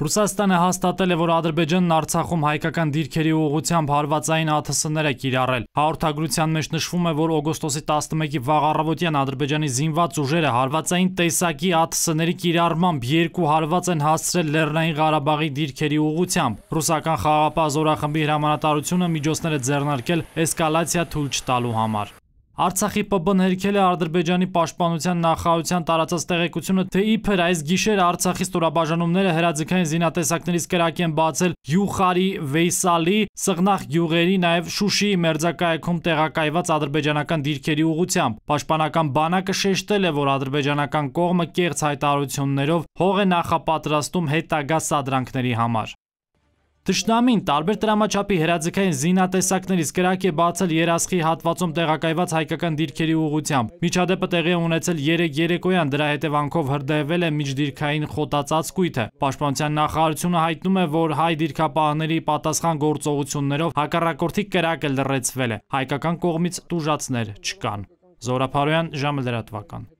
Ռուսաստանը հաստատել է, որ Ադրբեջանն Արցախում հայկական դիրքերի ուղղությամբ հարվածային ԱԹՍ-ներ է կիրառել։ Հաղորդագրության մեջ նշվում է, որ օգոստոսի 11-ի վաղ առավոտյան Ադրբեջանի զինված ուժերը հարվածային տեսակի ԱԹՍ-ների կիրառմամբ երկու հարված են հասցրել Լեռնային Ղարաբաղի դիրքերի ուղղությամբ։ Ռուսական խաղապահ զորախմբի հրամանատարությունը միջոցներ է ձեռնարկել էսկալացիա թույլ չտալու համար։ Արցախի ՊԲ-ն հերքել է Ադրբեջանի պաշտպանության նախարարության տարածած տեղեկությունը, թե իբր այս գիշեր Արցախի ստորաբաժանումները հրաձգային զինատեսակներից կրակ են բացել Յուխարի, Վեյսալի, Սղնախ գյուղերի, նաև Շուշիի մերձակայքում տեղակայված ադրբեջանական դիրքերի ուղությամբ։ Պաշտպանական բանակը շեշտել է, որ ադրբեջանական կողմը կեղծ հայտարարություններով հող է նախապատրաստում հետագա սադրանքների համար։ Թշնամին տարբեր տրամաչափի հրաձգային զինատեսակներից կրակ է բացել երասխի հատվածում տեղակայված հայկական դիրքերի ուղությամբ։ Միջադեպը տեղի ունեցել 3 երեկոյան, դրա հետևանքով հրդեհվել է միջդիրքային խոտածած կույթը։ Պաշտպանության նախարարությունը հայտնում է, որ հայ դիրքապահների պատասխան գործողություններով հակառակորդի կրակը լրացվել է։ Հայկական կողմից տուժածներ չկան։ Զորափարոյան ժամը լրատվական։